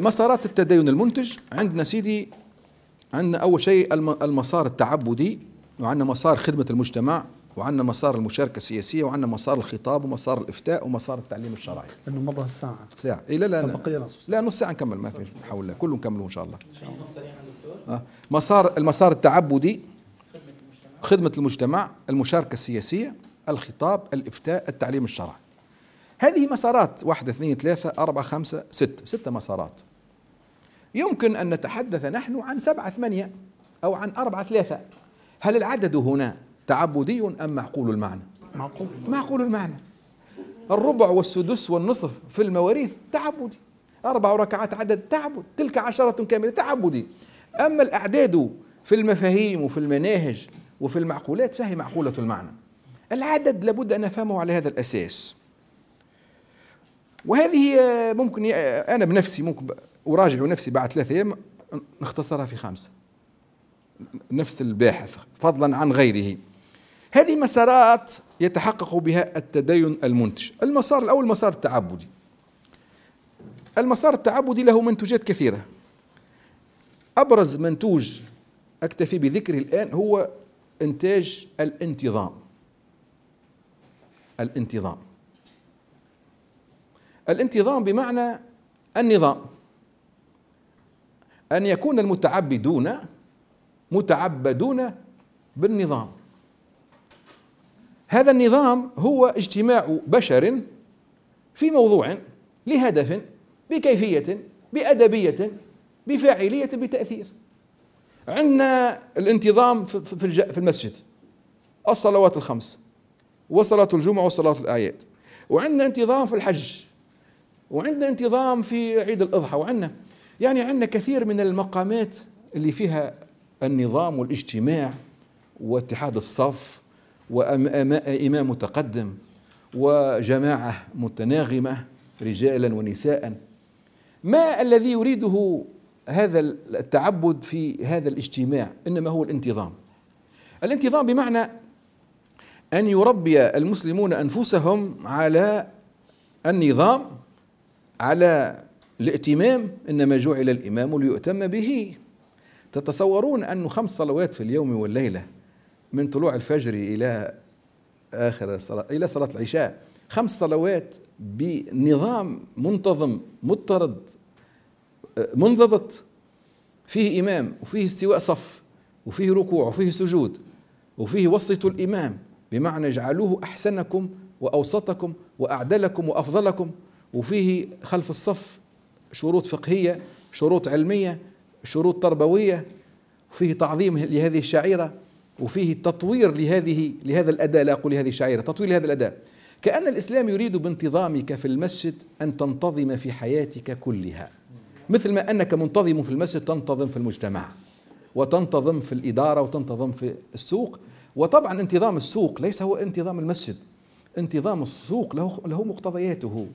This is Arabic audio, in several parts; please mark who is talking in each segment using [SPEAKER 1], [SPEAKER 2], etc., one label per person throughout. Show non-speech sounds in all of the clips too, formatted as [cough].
[SPEAKER 1] مسارات التدين المنتج عندنا سيدي عندنا أول شيء المسار التعبدي وعندنا مسار خدمة المجتمع وعندنا مسار المشاركة السياسية وعندنا مسار الخطاب ومسار الإفتاء ومسار التعليم الشرعي لأنه مضى الساعة ساعة إيه لا لا لا نص ساعة نكمل ما في حول الله كله نكمله إن شاء الله آه. مسار المسار التعبدي خدمة المجتمع المشاركة السياسية الخطاب الإفتاء التعليم الشرعي هذه مسارات واحدة اثنين ثلاثة أربعة خمسة ستة ستة مسارات يمكن أن نتحدث نحن عن سبعة ثمانية أو عن أربعة ثلاثة هل العدد هنا تعبدي أم معقول المعنى معقول معقول المعنى الربع والسدس والنصف في المواريث تعبدي أربع ركعات عدد تعبد تلك عشرة كاملة تعبدي أما الأعداد في المفاهيم وفي المناهج وفي المعقولات فهي معقولة المعنى العدد لابد أن نفهمه على هذا الأساس وهذه ممكن أنا بنفسي ممكن وراجع نفسي بعد ثلاثة أيام نختصرها في خمسة نفس الباحث فضلا عن غيره هذه مسارات يتحقق بها التدين المنتج المسار الأول مسار التعبدي المسار التعبدي له منتوجات كثيرة أبرز منتوج أكتفي بذكره الآن هو إنتاج الانتظام الانتظام الانتظام بمعنى النظام أن يكون المتعبدون متعبدون بالنظام هذا النظام هو اجتماع بشر في موضوع لهدف بكيفية بأدبية بفاعلية بتأثير عندنا الانتظام في المسجد الصلوات الخمس وصلاة الجمعة وصلاة الآيات وعندنا انتظام في الحج وعندنا انتظام في عيد الأضحى وعندنا يعني عندنا كثير من المقامات اللي فيها النظام والاجتماع واتحاد الصف وإمام متقدم وجماعة متناغمة رجالا ونساء ما الذي يريده هذا التعبد في هذا الاجتماع إنما هو الانتظام الانتظام بمعنى أن يربي المسلمون أنفسهم على النظام على الائتمام إنما جعل الإمام ليؤتم به تتصورون أنه خمس صلوات في اليوم والليلة من طلوع الفجر إلى آخر صلاة إلى صلاة العشاء خمس صلوات بنظام منتظم مضطرد منضبط فيه إمام وفيه استواء صف وفيه ركوع وفيه سجود وفيه وسط الإمام بمعنى اجعلوه أحسنكم وأوسطكم وأعدلكم وأفضلكم وفيه خلف الصف شروط فقهية شروط علمية شروط تربوية فيه تعظيم لهذه الشعيرة وفيه تطوير لهذه لهذا الأداء لا أقول لهذه الشعيرة تطوير لهذا الأداء كأن الإسلام يريد بانتظامك في المسجد أن تنتظم في حياتك كلها مثل ما أنك منتظم في المسجد تنتظم في المجتمع وتنتظم في الإدارة وتنتظم في السوق وطبعا انتظام السوق ليس هو انتظام المسجد انتظام السوق له له مقتضياته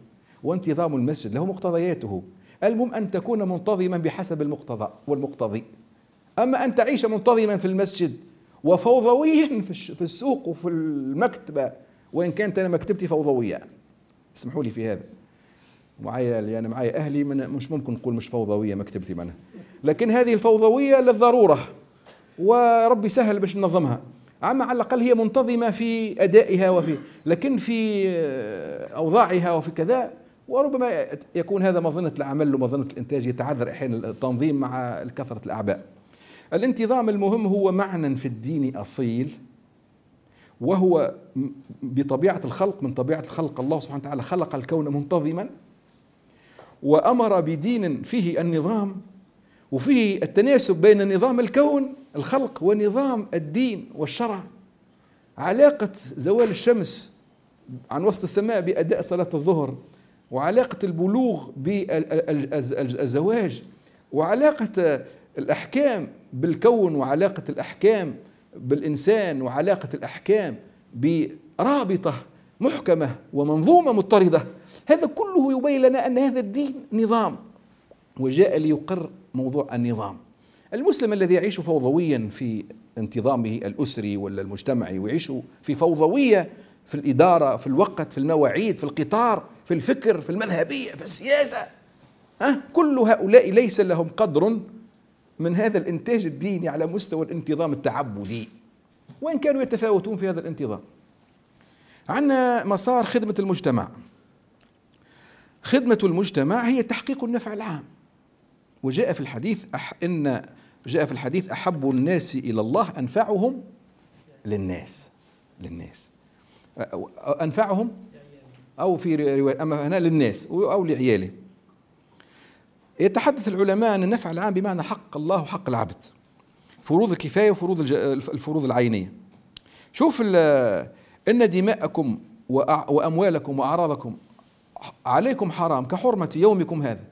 [SPEAKER 1] وانتظام المسجد له مقتضياته المهم أن تكون منتظما بحسب المقتضى والمقتضي أما أن تعيش منتظما في المسجد وفوضويا في السوق وفي المكتبة وإن كانت أنا مكتبتي فوضوية اسمحوا لي في هذا معايا أنا يعني معايا أهلي من مش ممكن نقول مش فوضوية مكتبتي معناها لكن هذه الفوضوية للضرورة وربي سهل باش ننظمها عما على الأقل هي منتظمة في أدائها وفي لكن في آه، أوضاعها وفي كذا وربما يكون هذا مظنة العمل ومظنة الإنتاج يتعذر أحيانا التنظيم مع كثرة الأعباء الانتظام المهم هو معنى في الدين أصيل وهو بطبيعة الخلق من طبيعة الخلق الله سبحانه وتعالى خلق الكون منتظما وأمر بدين فيه النظام وفيه التناسب بين نظام الكون الخلق ونظام الدين والشرع علاقة زوال الشمس عن وسط السماء بأداء صلاة الظهر وعلاقة البلوغ بالزواج وعلاقة الأحكام بالكون وعلاقة الأحكام بالإنسان وعلاقة الأحكام برابطة محكمة ومنظومة مضطردة هذا كله يبين لنا أن هذا الدين نظام وجاء ليقر موضوع النظام المسلم الذي يعيش فوضويا في انتظامه الأسري ولا المجتمعي ويعيش في فوضوية في الإدارة في الوقت في المواعيد في القطار في الفكر في المذهبية في السياسة أه؟ كل هؤلاء ليس لهم قدر من هذا الإنتاج الديني على مستوى الانتظام التعبدي وإن كانوا يتفاوتون في هذا الانتظام عندنا مسار خدمة المجتمع خدمة المجتمع هي تحقيق النفع العام وجاء في الحديث أح إن جاء في الحديث أحب الناس إلى الله أنفعهم للناس للناس أنفعهم أو في رواية أما هنا للناس أو لعياله يتحدث العلماء أن النفع العام بمعنى حق الله وحق العبد فروض الكفاية وفروض الفروض العينية شوف إن دماءكم وأموالكم وأعراضكم عليكم حرام كحرمة يومكم هذا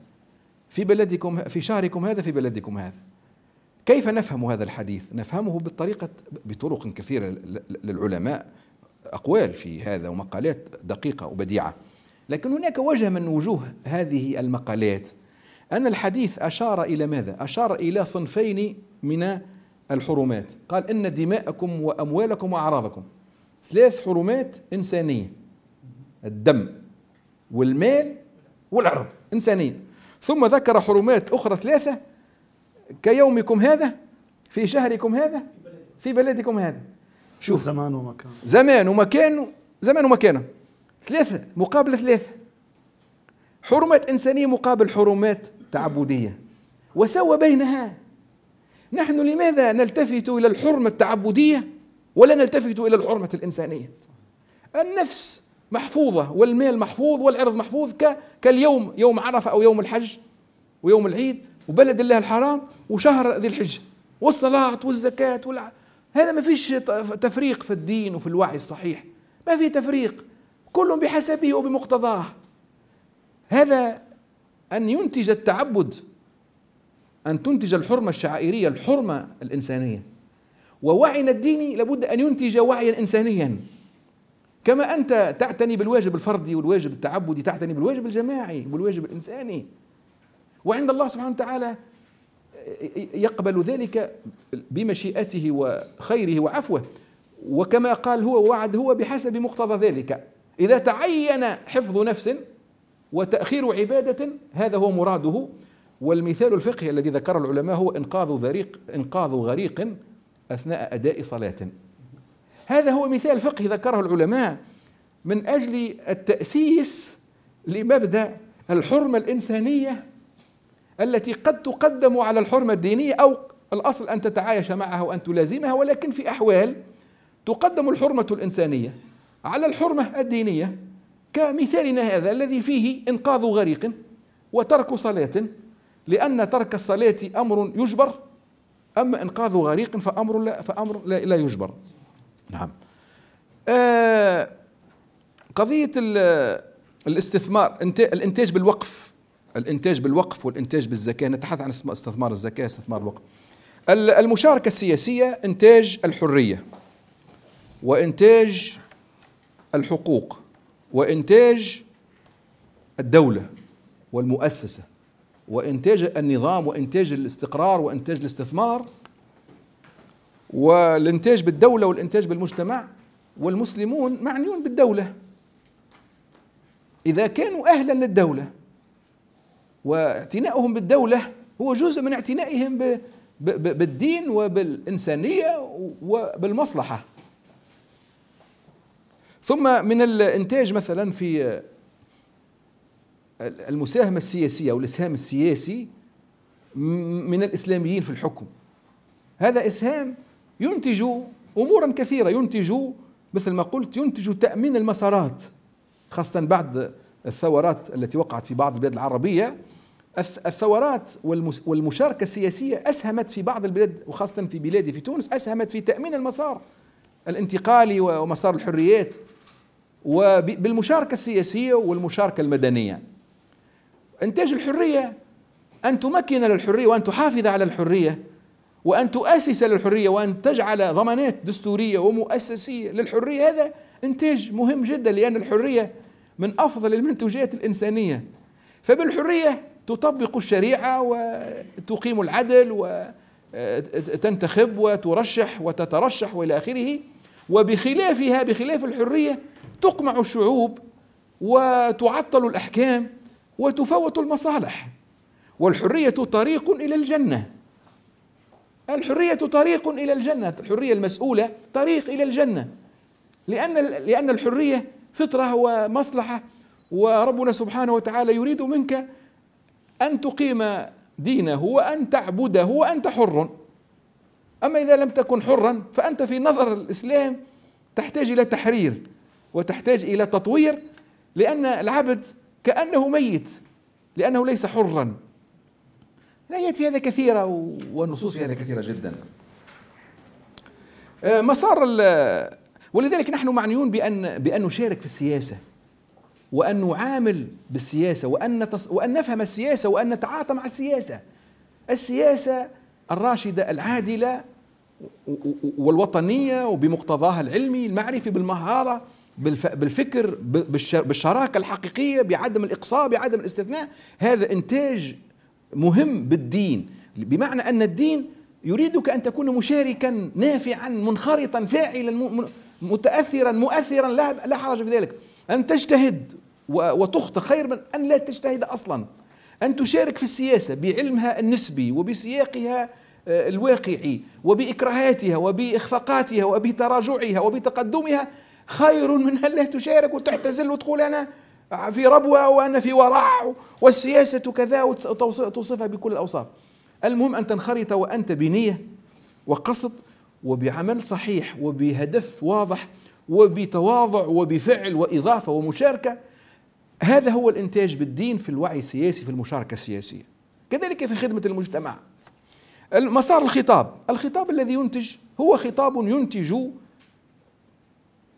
[SPEAKER 1] في بلدكم في شهركم هذا في بلدكم هذا كيف نفهم هذا الحديث؟ نفهمه بالطريقة بطرق كثيرة للعلماء أقوال في هذا ومقالات دقيقة وبديعة لكن هناك وجه من وجوه هذه المقالات أن الحديث أشار إلى ماذا؟ أشار إلى صنفين من الحرمات قال إن دماءكم وأموالكم وأعراضكم ثلاث حرمات إنسانية الدم والمال والعرض إنسانية ثم ذكر حرمات أخرى ثلاثة كيومكم هذا في شهركم هذا في بلدكم هذا شوف زمان ومكان زمان ومكان زمان ومكانه ثلاثة مقابل ثلاثة حرمات إنسانية مقابل حرمات تعبدية وسوى بينها نحن لماذا نلتفت إلى الحرمة التعبدية ولا نلتفت إلى الحرمة الإنسانية النفس محفوظة والمال محفوظ والعرض محفوظ كاليوم يوم عرفة أو يوم الحج ويوم العيد وبلد الله الحرام وشهر ذي الحجة والصلاة والزكاة والعرض. هذا ما فيش تفريق في الدين وفي الوعي الصحيح ما في تفريق كل بحسبه وبمقتضاه هذا أن ينتج التعبد أن تنتج الحرمة الشعائرية الحرمة الإنسانية ووعينا الديني لابد أن ينتج وعيا إنسانيا كما أنت تعتني بالواجب الفردي والواجب التعبدي تعتني بالواجب الجماعي والواجب الإنساني وعند الله سبحانه وتعالى يقبل ذلك بمشيئته وخيره وعفوه وكما قال هو وعد هو بحسب مقتضى ذلك إذا تعين حفظ نفس وتأخير عبادة هذا هو مراده والمثال الفقهي الذي ذكر العلماء هو إنقاذ غريق إنقاذ غريق أثناء أداء صلاة هذا هو مثال فقهي ذكره العلماء من أجل التأسيس لمبدأ الحرمة الإنسانية التي قد تقدم على الحرمة الدينية أو الأصل أن تتعايش معها وأن تلازمها ولكن في أحوال تقدم الحرمة الإنسانية على الحرمة الدينية كمثالنا هذا الذي فيه إنقاذ غريق وترك صلاة لأن ترك الصلاة أمر يجبر أما إنقاذ غريق فأمر لا, فأمر لا, لا يجبر نعم آه قضية الاستثمار الانتاج بالوقف الانتاج بالوقف والانتاج بالزكاه نتحدث عن استثمار الزكاه استثمار الوقف المشاركه السياسيه انتاج الحريه وانتاج الحقوق وانتاج الدوله والمؤسسه وانتاج النظام وانتاج الاستقرار وانتاج الاستثمار والانتاج بالدوله والانتاج بالمجتمع والمسلمون معنيون بالدوله اذا كانوا اهلا للدوله واعتنائهم بالدولة هو جزء من اعتنائهم بالدين وبالإنسانية وبالمصلحة ثم من الإنتاج مثلا في المساهمة السياسية أو الإسهام السياسي من الإسلاميين في الحكم هذا إسهام ينتج أمورا كثيرة ينتج مثل ما قلت ينتج تأمين المسارات خاصة بعد الثورات التي وقعت في بعض البلاد العربية الثورات والمشاركة السياسية أسهمت في بعض البلاد وخاصة في بلادي في تونس أسهمت في تأمين المسار الانتقالي ومسار الحريات وبالمشاركة السياسية والمشاركة المدنية إنتاج الحرية أن تمكن للحرية وأن تحافظ على الحرية وأن تؤسس للحرية وأن تجعل ضمانات دستورية ومؤسسية للحرية هذا إنتاج مهم جدا لأن الحرية من أفضل المنتوجات الإنسانية فبالحرية تطبق الشريعة وتقيم العدل وتنتخب وترشح وتترشح وإلى آخره وبخلافها بخلاف الحرية تقمع الشعوب وتعطل الأحكام وتفوت المصالح والحرية طريق إلى الجنة الحرية طريق إلى الجنة الحرية المسؤولة طريق إلى الجنة لأن لأن الحرية فطرة ومصلحة وربنا سبحانه وتعالى يريد منك أن تقيم دينه وأن تعبده وأنت حر أما إذا لم تكن حرا فأنت في نظر الإسلام تحتاج إلى تحرير وتحتاج إلى تطوير لأن العبد كأنه ميت لأنه ليس حرا الآيات في هذا كثيرة والنصوص في هذا كثيرة جدا آه، مسار ولذلك نحن معنيون بأن بأن نشارك في السياسة وأن نعامل بالسياسة وأن, نتص... وأن نفهم السياسة وأن نتعاطى مع السياسة السياسة الراشدة العادلة والوطنية وبمقتضاها العلمي المعرفي بالمهارة بالفكر بالشراكة الحقيقية بعدم الإقصاء بعدم الاستثناء هذا إنتاج مهم بالدين بمعنى أن الدين يريدك أن تكون مشاركا نافعا منخرطا فاعلا م... متأثرا مؤثرا لا حرج في ذلك أن تجتهد وتخطئ خير من أن لا تجتهد أصلا أن تشارك في السياسة بعلمها النسبي وبسياقها آه، الواقعي وبإكراهاتها وبإخفاقاتها وبتراجعها وبتقدمها خير من أن لا تشارك وتعتزل وتقول أنا في ربوة وأنا في ورع والسياسة كذا وتوصفها بكل الأوصاف المهم أن تنخرط وأنت بنية وقصد وبعمل صحيح وبهدف واضح وبتواضع وبفعل وإضافة ومشاركة هذا هو الانتاج بالدين في الوعي السياسي في المشاركه السياسيه كذلك في خدمه المجتمع مسار الخطاب الخطاب الذي ينتج هو خطاب ينتج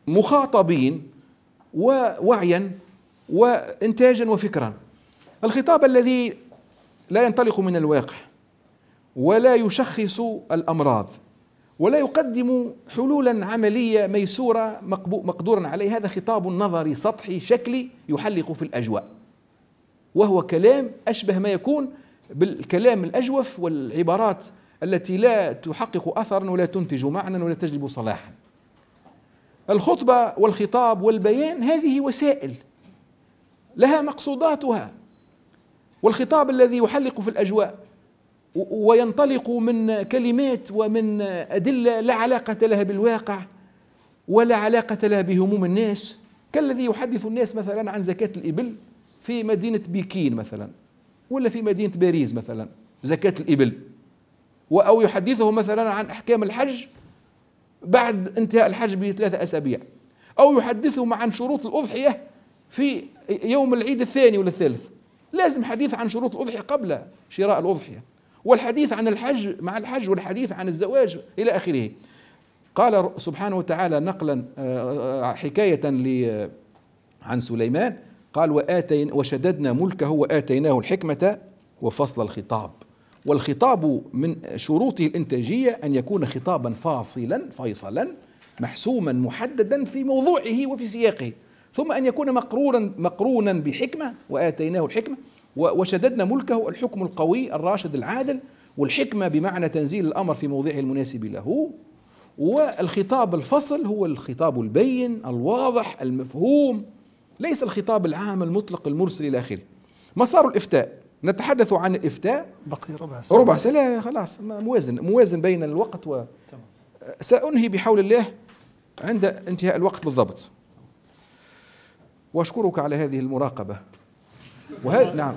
[SPEAKER 1] مخاطبين ووعيا وانتاجا وفكرا الخطاب الذي لا ينطلق من الواقع ولا يشخص الامراض ولا يقدم حلولا عملية ميسورة مقدورا عليه هذا خطاب نظري سطحي شكلي يحلق في الأجواء وهو كلام أشبه ما يكون بالكلام الأجوف والعبارات التي لا تحقق أثرا ولا تنتج معنى ولا تجلب صلاحا الخطبة والخطاب والبيان هذه وسائل لها مقصوداتها والخطاب الذي يحلق في الأجواء وينطلق من كلمات ومن أدلة لا علاقة لها بالواقع ولا علاقة لها بهموم الناس كالذي يحدث الناس مثلا عن زكاة الإبل في مدينة بكين مثلا ولا في مدينة باريس مثلا زكاة الإبل أو يحدثه مثلا عن أحكام الحج بعد انتهاء الحج بثلاثة أسابيع أو يحدثهم عن شروط الأضحية في يوم العيد الثاني ولا الثالث لازم حديث عن شروط الأضحية قبل شراء الأضحية والحديث عن الحج مع الحج والحديث عن الزواج إلى آخره قال سبحانه وتعالى نقلا آه، آه، حكاية آه، عن سليمان قال وآتين وشددنا ملكه وآتيناه الحكمة وفصل الخطاب والخطاب من شروطه الإنتاجية أن يكون خطابا فاصلا فيصلا محسوما محددا في موضوعه وفي سياقه ثم أن يكون مقرونا مقرونا بحكمة وآتيناه الحكمة وشددنا ملكه الحكم القوي الراشد العادل والحكمة بمعنى تنزيل الأمر في موضعه المناسب له والخطاب الفصل هو الخطاب البين الواضح المفهوم ليس الخطاب العام المطلق المرسل إلى آخره مسار الإفتاء نتحدث عن الإفتاء بقي ربع ساعة ربع ساعة لا خلاص موازن موازن بين الوقت و سأنهي بحول الله عند انتهاء الوقت بالضبط واشكرك على هذه المراقبه وهذه نعم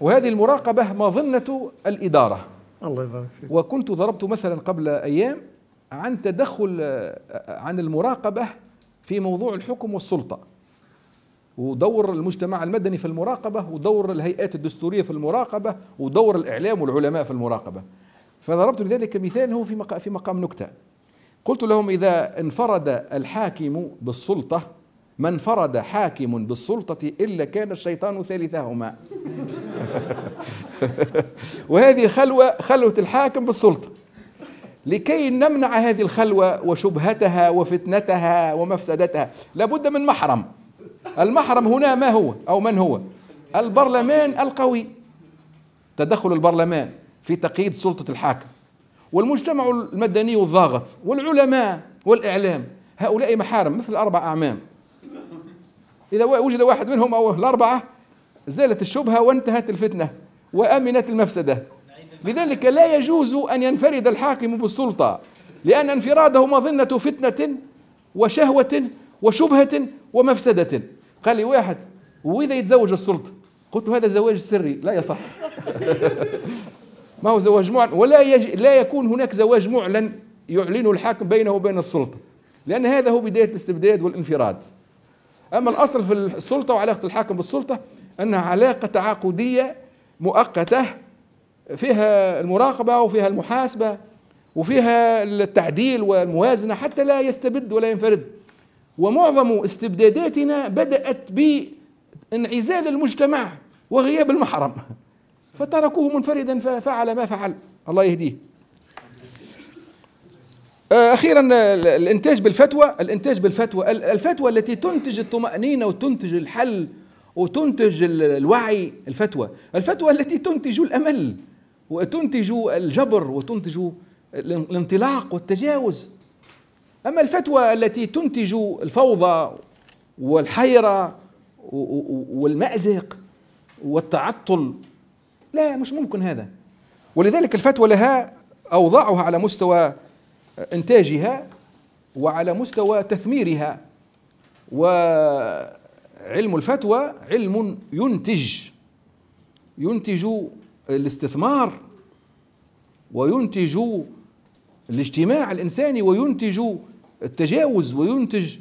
[SPEAKER 1] وهذه المراقبة مظنة الإدارة الله يبارك فيك وكنت ضربت مثلا قبل أيام عن تدخل عن المراقبة في موضوع الحكم والسلطة ودور المجتمع المدني في المراقبة ودور الهيئات الدستورية في المراقبة ودور الإعلام والعلماء في المراقبة فضربت لذلك مثال هو في مقام, في مقام نكتة قلت لهم إذا انفرد الحاكم بالسلطة ما انفرد حاكم بالسلطة إلا كان الشيطان ثالثهما [laughs] وهذه خلوة خلوة الحاكم بالسلطة لكي نمنع هذه الخلوة وشبهتها وفتنتها ومفسدتها لابد من محرم المحرم هنا ما هو أو من هو البرلمان القوي تدخل البرلمان في تقييد سلطة الحاكم والمجتمع المدني الضاغط والعلماء والإعلام هؤلاء محارم مثل أربع أعمام إذا وجد واحد منهم أو الأربعة زالت الشبهة وانتهت الفتنة وأمنت المفسدة لذلك لا يجوز أن ينفرد الحاكم بالسلطة لأن انفراده مظنة فتنة وشهوة وشبهة ومفسدة قال لي واحد وإذا يتزوج السلطة قلت هذا زواج سري لا يصح [laughs] ما هو زواج معلن ولا يج... لا يكون هناك زواج معلن يعلنه الحاكم بينه وبين السلطة لأن هذا هو بداية الاستبداد والانفراد أما الأصل في السلطة وعلاقة الحاكم بالسلطة أنها علاقة تعاقدية مؤقتة فيها المراقبة وفيها المحاسبة وفيها التعديل والموازنة حتى لا يستبد ولا ينفرد ومعظم استبداداتنا بدأت بانعزال المجتمع وغياب المحرم فتركوه منفردا ففعل ما فعل الله يهديه آه، اخيرا آه، الانتاج بالفتوى الانتاج بالفتوى الفتوى التي تنتج الطمانينه وتنتج الحل وتنتج الوعي الفتوى الفتوى التي تنتج الامل وتنتج الجبر وتنتج الانطلاق والتجاوز اما الفتوى التي تنتج الفوضى والحيره والمازق والتعطل لا مش ممكن هذا ولذلك الفتوى لها اوضاعها على مستوى إنتاجها وعلى مستوى تثميرها وعلم الفتوى علم ينتج ينتج الاستثمار وينتج الاجتماع الإنساني وينتج التجاوز وينتج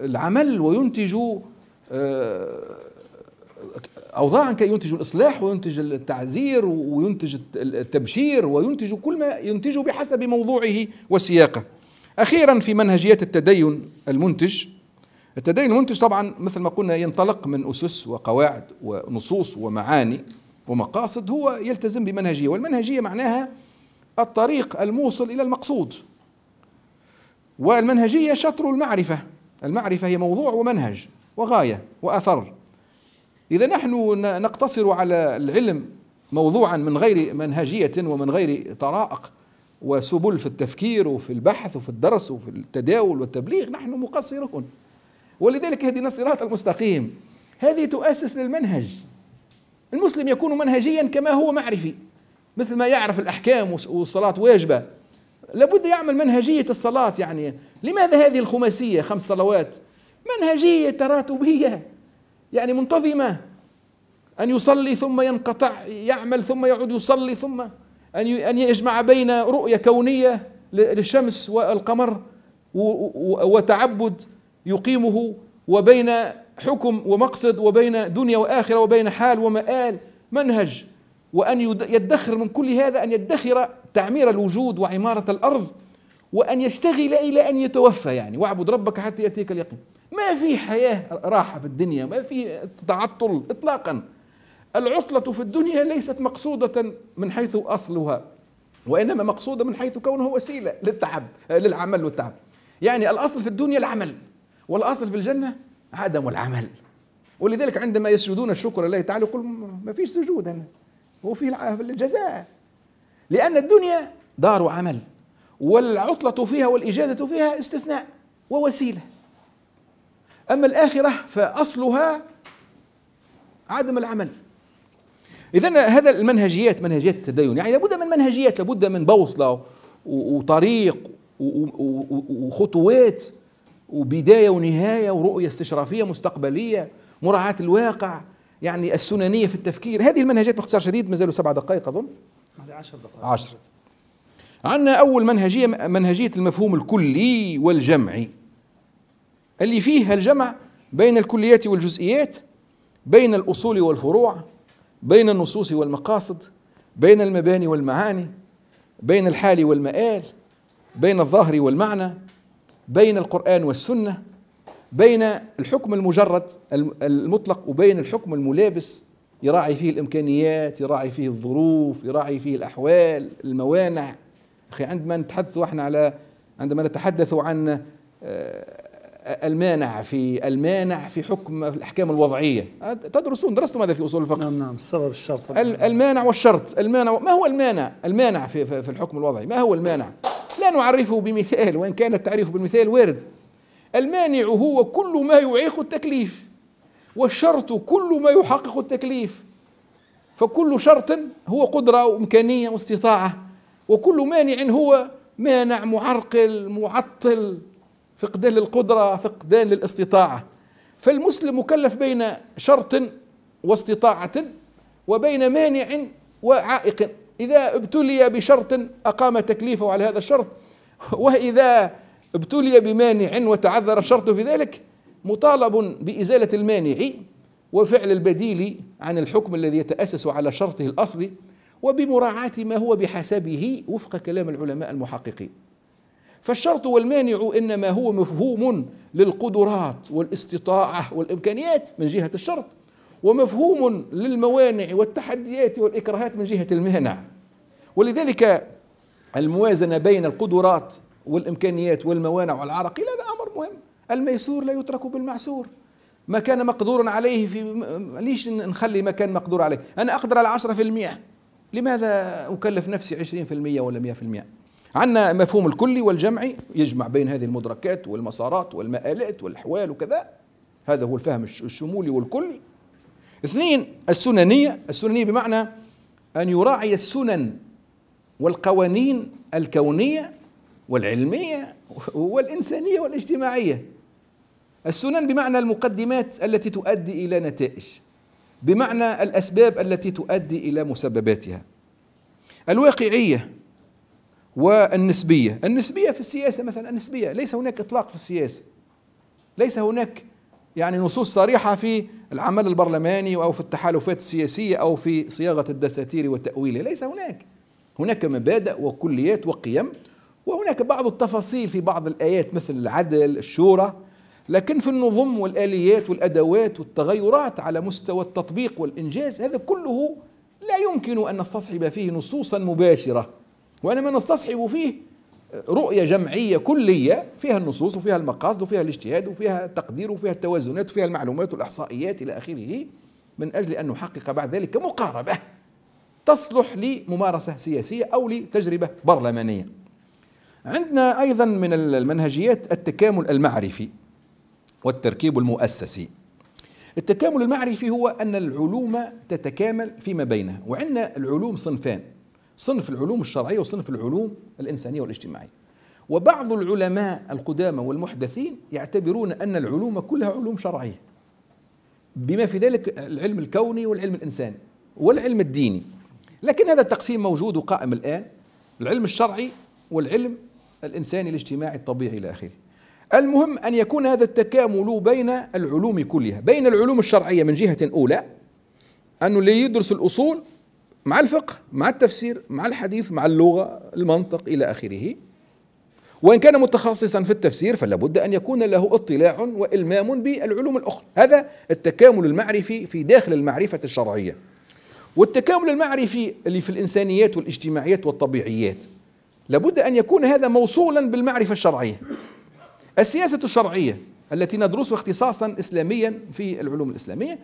[SPEAKER 1] العمل وينتج آه، اوضاعا كي ينتج الاصلاح وينتج التعزير وينتج التبشير وينتج كل ما ينتجه بحسب موضوعه وسياقه. اخيرا في منهجيات التدين المنتج التدين المنتج طبعا مثل ما قلنا ينطلق من اسس وقواعد ونصوص ومعاني ومقاصد هو يلتزم بمنهجيه والمنهجيه معناها الطريق الموصل الى المقصود. والمنهجيه شطر المعرفه، المعرفه هي موضوع ومنهج وغايه واثر إذا نحن نقتصر على العلم موضوعا من غير منهجية ومن غير طرائق وسبل في التفكير وفي البحث وفي الدرس وفي التداول والتبليغ نحن مقصرون ولذلك هذه نصرات المستقيم هذه تؤسس للمنهج المسلم يكون منهجيا كما هو معرفي مثل ما يعرف الأحكام والصلاة واجبة لابد يعمل منهجية الصلاة يعني لماذا هذه الخماسية خمس صلوات منهجية تراتبية يعني منتظمة أن يصلي ثم ينقطع يعمل ثم يعود يصلي ثم أن أن يجمع بين رؤية كونية للشمس والقمر وتعبد يقيمه وبين حكم ومقصد وبين دنيا وآخرة وبين حال ومآل منهج وأن يدخر من كل هذا أن يدخر تعمير الوجود وعمارة الأرض وأن يشتغل إلى أن يتوفى يعني واعبد ربك حتى يأتيك اليقين ما في حياة راحة في الدنيا ما في تعطل إطلاقا العطلة في الدنيا ليست مقصودة من حيث أصلها وإنما مقصودة من حيث كونه وسيلة للتعب للعمل والتعب يعني الأصل في الدنيا العمل والأصل في الجنة عدم العمل ولذلك عندما يسجدون الشكر لله تعالى يقول ما فيش سجود أنا هو في الجزاء لأن الدنيا دار عمل والعطلة فيها والإجازة فيها استثناء ووسيلة أما الآخرة فأصلها عدم العمل إذا هذا المنهجيات منهجيات التدين يعني لابد من منهجيات لابد من بوصلة وطريق وخطوات وبداية ونهاية ورؤية استشرافية مستقبلية مراعاة الواقع يعني السننية في التفكير هذه المنهجيات باختصار شديد ما زالوا سبع دقائق أظن عشر دقائق عشر عندنا أول منهجية منهجية المفهوم الكلي والجمعي اللي فيه الجمع بين الكليات والجزئيات بين الأصول والفروع بين النصوص والمقاصد بين المباني والمعاني بين الحال والمآل بين الظاهر والمعنى بين القرآن والسنة بين الحكم المجرد المطلق وبين الحكم الملابس يراعي فيه الإمكانيات يراعي فيه الظروف يراعي فيه الأحوال الموانع أخي عندما نتحدث احنا على عندما نتحدث عن آه، المانع في المانع في حكم في الاحكام الوضعيه تدرسون درستم هذا في اصول الفقه نعم نعم السبب الشرط المانع والشرط المانع ما هو المانع المانع في في الحكم الوضعي ما هو المانع لا نعرفه بمثال وان كان التعريف بالمثال وارد المانع هو كل ما يعيق التكليف والشرط كل ما يحقق التكليف فكل شرط هو قدره وامكانيه واستطاعه وكل مانع هو مانع معرقل معطل فقدان للقدرة فقدان للاستطاعة فالمسلم مكلف بين شرط واستطاعة وبين مانع وعائق إذا ابتلي بشرط أقام تكليفه على هذا الشرط وإذا ابتلي بمانع وتعذر الشرط في ذلك مطالب بإزالة المانع وفعل البديل عن الحكم الذي يتأسس على شرطه الأصلي وبمراعاة ما هو بحسبه وفق كلام العلماء المحققين فالشرط والمانع إنما هو مفهوم للقدرات والاستطاعة والإمكانيات من جهة الشرط ومفهوم للموانع والتحديات والإكراهات من جهة المانع ولذلك الموازنة بين القدرات والإمكانيات والموانع والعراقيل هذا أمر مهم الميسور لا يترك بالمعسور ما كان مقدور عليه في ليش نخلي ما كان مقدور عليه أنا أقدر على 10% لماذا أكلف نفسي 20% ولا 100% عندنا مفهوم الكلي والجمعي يجمع بين هذه المدركات والمسارات والمآلات والأحوال وكذا هذا هو الفهم الشمولي والكلي اثنين السننية السننية بمعنى أن يراعي السنن والقوانين الكونية والعلمية والإنسانية والاجتماعية السنن بمعنى المقدمات التي تؤدي إلى نتائج بمعنى الأسباب التي تؤدي إلى مسبباتها الواقعية والنسبية النسبية في السياسة مثلا النسبية ليس هناك إطلاق في السياسة ليس هناك يعني نصوص صريحة في العمل البرلماني أو في التحالفات السياسية أو في صياغة الدساتير والتأويل ليس هناك هناك مبادئ وكليات وقيم وهناك بعض التفاصيل في بعض الآيات مثل العدل الشورى لكن في النظم والآليات والأدوات والتغيرات على مستوى التطبيق والإنجاز هذا كله لا يمكن أن نستصحب فيه نصوصا مباشرة وإنما نستصحب فيه رؤية جمعية كلية فيها النصوص وفيها المقاصد وفيها الاجتهاد وفيها التقدير وفيها التوازنات وفيها المعلومات والإحصائيات إلى آخره من أجل أن نحقق بعد ذلك مقاربة تصلح لممارسة سياسية أو لتجربة برلمانية عندنا أيضا من المنهجيات التكامل المعرفي والتركيب المؤسسي التكامل المعرفي هو أن العلوم تتكامل فيما بينها وعندنا العلوم صنفان صنف العلوم الشرعية وصنف العلوم الإنسانية والاجتماعية وبعض العلماء القدامى والمحدثين يعتبرون أن العلوم كلها علوم شرعية بما في ذلك العلم الكوني والعلم الإنساني والعلم الديني لكن هذا التقسيم موجود وقائم الآن العلم الشرعي والعلم الإنساني الاجتماعي الطبيعي إلى آخره المهم أن يكون هذا التكامل بين العلوم كلها بين العلوم الشرعية من جهة أولى أنه اللي يدرس الأصول مع الفقه مع التفسير مع الحديث مع اللغة المنطق إلى آخره وإن كان متخصصا في التفسير فلا بد أن يكون له اطلاع وإلمام بالعلوم الأخرى هذا التكامل المعرفي في داخل المعرفة الشرعية والتكامل المعرفي اللي في الإنسانيات والاجتماعيات والطبيعيات لابد أن يكون هذا موصولا بالمعرفة الشرعية السياسة الشرعية التي ندرسها اختصاصا إسلاميا في العلوم الإسلامية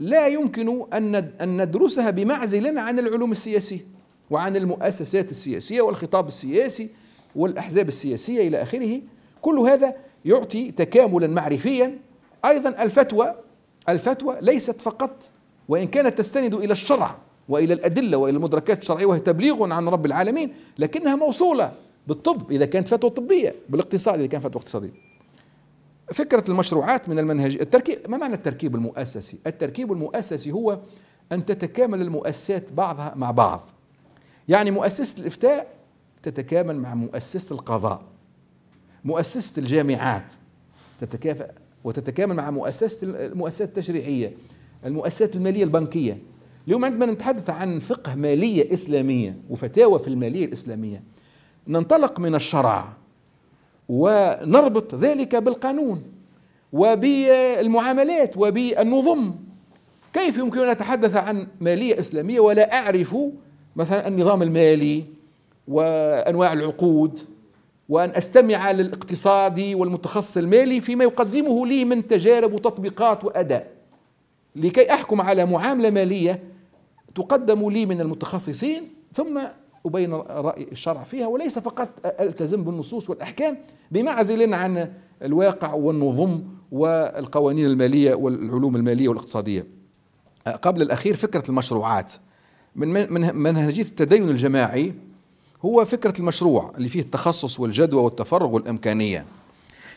[SPEAKER 1] لا يمكن أن ندرسها بمعزل عن العلوم السياسية وعن المؤسسات السياسية والخطاب السياسي والأحزاب السياسية إلى آخره كل هذا يعطي تكاملا معرفيا أيضا الفتوى الفتوى ليست فقط وإن كانت تستند إلى الشرع وإلى الأدلة وإلى المدركات الشرعية وهي تبليغ عن رب العالمين لكنها موصولة بالطب إذا كانت فتوى طبية بالاقتصاد إذا كانت فتوى اقتصادية فكرة المشروعات من المنهج التركيب ما معنى التركيب المؤسسي؟ التركيب المؤسسي هو أن تتكامل المؤسسات بعضها مع بعض يعني مؤسسة الإفتاء تتكامل مع مؤسسة القضاء مؤسسة الجامعات تتكافئ وتتكامل مع مؤسسة المؤسسات التشريعية المؤسسات المالية البنكية اليوم عندما نتحدث عن فقه مالية إسلامية وفتاوى في المالية الإسلامية ننطلق من الشرع ونربط ذلك بالقانون وبالمعاملات وبالنظم كيف يمكن أن أتحدث عن مالية إسلامية ولا أعرف مثلا النظام المالي وأنواع العقود وأن أستمع للاقتصادي والمتخصص المالي فيما يقدمه لي من تجارب وتطبيقات وأداء لكي أحكم على معاملة مالية تقدم لي من المتخصصين ثم أبين رأي الشرع فيها وليس فقط ألتزم بالنصوص والأحكام بمعزل عن الواقع والنظم والقوانين المالية والعلوم المالية والاقتصادية قبل الأخير فكرة المشروعات من منهجية التدين الجماعي هو فكرة المشروع اللي فيه التخصص والجدوى والتفرغ والإمكانية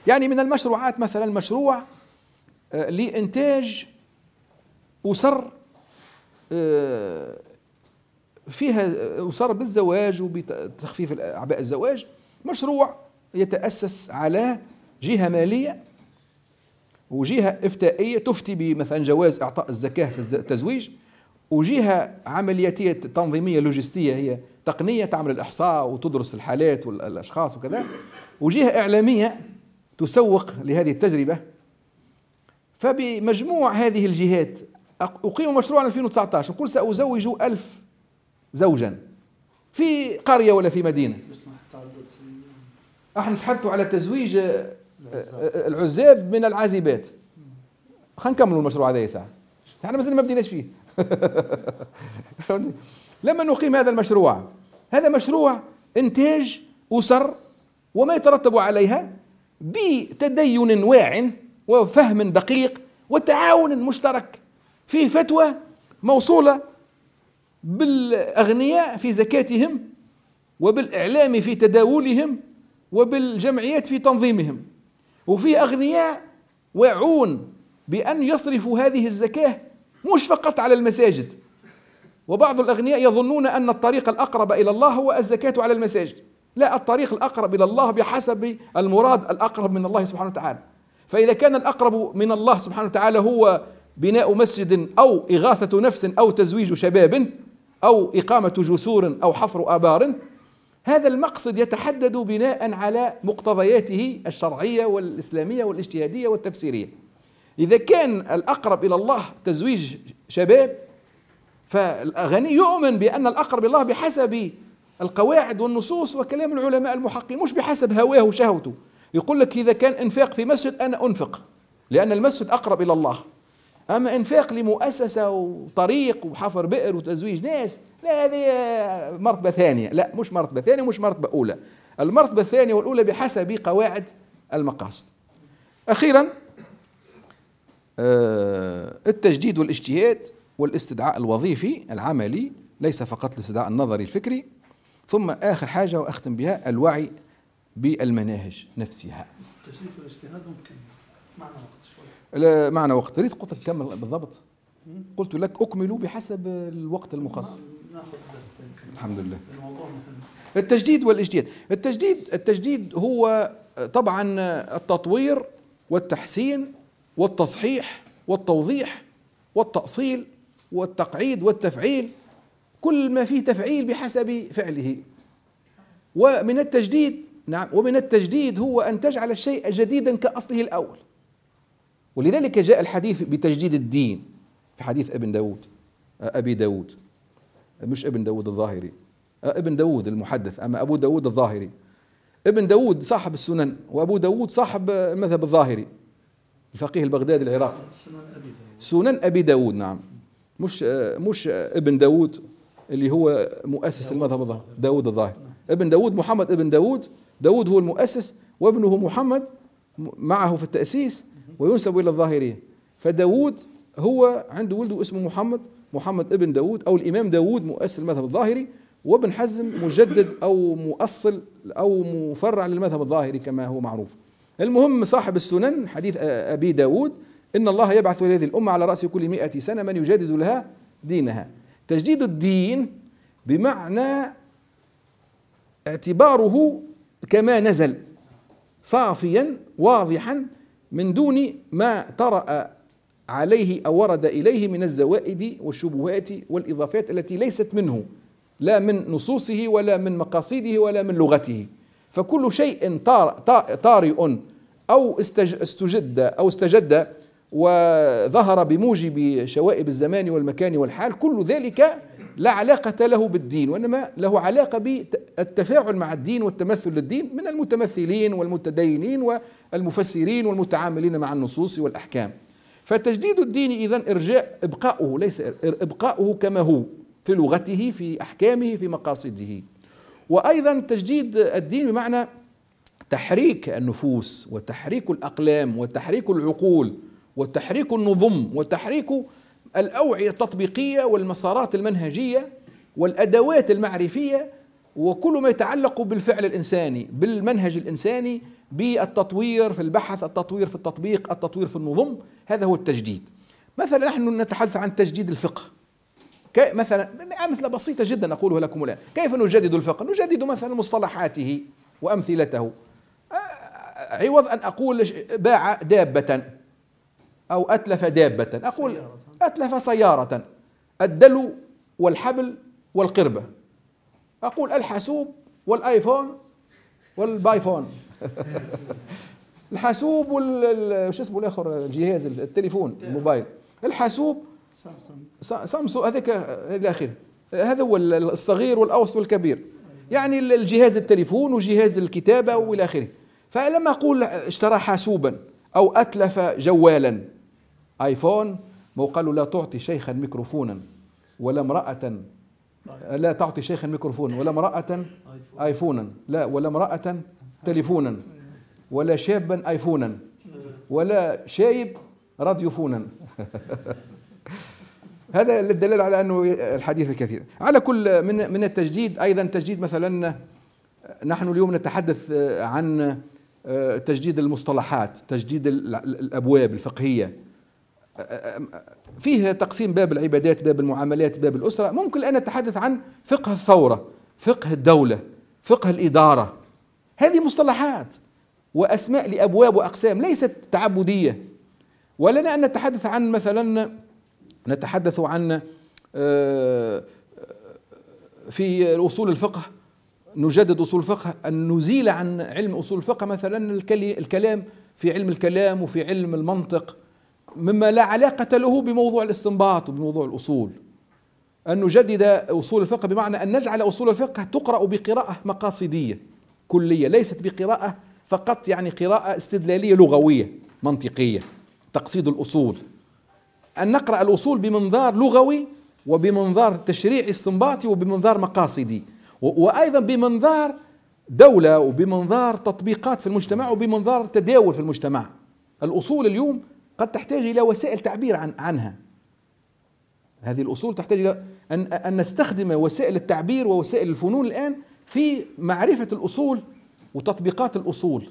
[SPEAKER 1] يعني من المشروعات مثلا مشروع آه، لإنتاج أسر آه، فيها آه، وصار بالزواج وبتخفيف اعباء الزواج مشروع يتاسس على جهه ماليه وجهه افتائيه تفتي بمثلا جواز اعطاء الزكاه في التزويج وجهه عملياتيه تنظيميه لوجستيه هي تقنيه تعمل الاحصاء وتدرس الحالات والاشخاص وكذا وجهه اعلاميه تسوق لهذه التجربه فبمجموع هذه الجهات أقيم مشروع 2019 وقل سأزوج ألف زوجا في قرية ولا في مدينة احنا نتحدثوا على تزويج العزاب آه، آه، من العازبات خلينا نكملوا المشروع هذا يا ساعه احنا مازلنا ما بديناش فيه [laughs] لما نقيم هذا المشروع هذا مشروع انتاج اسر وما يترتب عليها بتدين واع وفهم دقيق وتعاون مشترك في فتوى موصوله بالأغنياء في زكاتهم وبالإعلام في تداولهم وبالجمعيات في تنظيمهم وفي أغنياء واعون بأن يصرفوا هذه الزكاة مش فقط على المساجد وبعض الأغنياء يظنون أن الطريق الأقرب إلى الله هو الزكاة على المساجد لا الطريق الأقرب إلى الله بحسب المراد الأقرب من الله سبحانه وتعالى فإذا كان الأقرب من الله سبحانه وتعالى هو بناء مسجد أو إغاثة نفس أو تزويج شباب أو إقامة جسور أو حفر آبار هذا المقصد يتحدد بناء على مقتضياته الشرعية والإسلامية والاجتهادية والتفسيرية إذا كان الأقرب إلى الله تزويج شباب فالغني يؤمن بأن الأقرب إلى الله بحسب القواعد والنصوص وكلام العلماء المحقين مش بحسب هواه وشهوته يقول لك إذا كان إنفاق في مسجد أنا أنفق لأن المسجد أقرب إلى الله أما إنفاق لمؤسسة وطريق وحفر بئر وتزويج ناس لا هذه مرتبة ثانية لا مش مرتبة ثانية مش مرتبة أولى المرتبة الثانية والأولى بحسب قواعد المقاصد أخيرا آه، التجديد والاجتهاد والاستدعاء الوظيفي العملي ليس فقط الاستدعاء النظري الفكري ثم آخر حاجة وأختم بها الوعي بالمناهج نفسها التجديد والاجتهاد ممكن معنى معنا وقت ريت قلت لك كمل بالضبط قلت لك اكملوا بحسب الوقت المخصص الحمد لله التجديد والاجتهاد التجديد التجديد هو طبعا التطوير والتحسين والتصحيح والتوضيح والتأصيل والتقعيد والتفعيل كل ما فيه تفعيل بحسب فعله ومن التجديد نعم ومن التجديد هو أن تجعل الشيء جديدا كأصله الأول ولذلك جاء الحديث بتجديد الدين في حديث ابن داود أبي داود آه، آه، مش ابن داود الظاهري آه، ابن داود المحدث أما أبو داود الظاهري ابن داود صاحب السنن وأبو داود صاحب المذهب الظاهري الفقيه البغدادي العراقي سنن أبي داود نعم مش مش ابن داود اللي هو مؤسس المذهب الظاهري داود الظاهري ابن داود محمد ابن داود داود هو المؤسس وابنه محمد معه في التأسيس وينسب إلى الظاهرية فداود هو عنده ولده اسمه محمد محمد ابن داود أو الإمام داود مؤسس المذهب الظاهري وابن حزم مجدد أو مؤصل أو مفرع للمذهب الظاهري كما هو معروف المهم صاحب السنن حديث أبي داود إن الله يبعث لهذه هذه الأمة على رأس كل مئة سنة من يجدد لها دينها تجديد الدين بمعنى اعتباره كما نزل صافيا واضحا من دون ما طرأ عليه أو ورد إليه من الزوائد والشبهات والإضافات التي ليست منه لا من نصوصه ولا من مقاصده ولا من لغته فكل شيء طارئ أو استجد أو استجد وظهر بموجب شوائب الزمان والمكان والحال كل ذلك لا علاقة له بالدين وإنما له علاقة بالتفاعل مع الدين والتمثل للدين من المتمثلين والمتدينين المفسرين والمتعاملين مع النصوص والأحكام فالتجديد الديني إذا إرجاء إبقاؤه ليس إبقاؤه كما هو في لغته في أحكامه في مقاصده وأيضا تجديد الدين بمعنى تحريك النفوس وتحريك الأقلام وتحريك العقول وتحريك النظم وتحريك الأوعية التطبيقية والمسارات المنهجية والأدوات المعرفية وكل ما يتعلق بالفعل الإنساني بالمنهج الإنساني بالتطوير في البحث التطوير في التطبيق التطوير في النظم هذا هو التجديد مثلا نحن نتحدث عن تجديد الفقه مثلا أمثلة بسيطة جدا أقولها لكم الآن كيف نجدد الفقه نجدد مثلا مصطلحاته وأمثلته عوض أن أقول باع دابة أو أتلف دابة أقول أتلف سيارة الدلو والحبل والقربة أقول الحاسوب والآيفون والبايفون [laughs] الحاسوب وال شو اسمه الاخر الجهاز التليفون نعم. الموبايل الحاسوب سامسونج سامسونج هذاك الى اخره هذا هو الصغير والاوسط والكبير يعني الجهاز التليفون وجهاز الكتابه والى اخره فلما اقول اشترى حاسوبا او اتلف جوالا ايفون ما قالوا لا تعطي شيخا ميكروفونا ولا امراه لا تعطي شيخا ميكروفون ولا امراه ايفونا لا ولا امراه تليفونا ولا شابا ايفونا ولا شايب راديوفونا [laughs] هذا الدلالة على أنه الحديث الكثير على كل من, من التجديد أيضا تجديد مثلا نحن اليوم نتحدث آه، عن آه، تجديد المصطلحات تجديد الأبواب الفقهية آه، فيه تقسيم باب العبادات باب المعاملات باب الأسرة ممكن الآن نتحدث عن فقه الثورة فقه الدولة فقه الإدارة هذه مصطلحات وأسماء لأبواب وأقسام ليست تعبدية ولنا أن نتحدث عن مثلا نتحدث عن آه، في أصول الفقه نجدد أصول الفقه أن نزيل عن علم أصول الفقه مثلا الكلام في علم الكلام وفي علم المنطق مما لا علاقة له بموضوع الاستنباط وبموضوع الأصول أن نجدد أصول الفقه بمعنى أن نجعل أصول الفقه تقرأ بقراءة مقاصدية كلية ليست بقراءة فقط يعني قراءة استدلالية لغوية منطقية تقصيد الأصول أن نقرأ الأصول بمنظار لغوي وبمنظار تشريعي استنباطي وبمنظار مقاصدي وأيضا بمنظار دولة وبمنظار تطبيقات في المجتمع وبمنظار تداول في المجتمع الأصول اليوم قد تحتاج إلى وسائل تعبير عن عنها هذه الأصول تحتاج إلى أن, أن نستخدم وسائل التعبير ووسائل الفنون الآن في معرفة الأصول وتطبيقات الأصول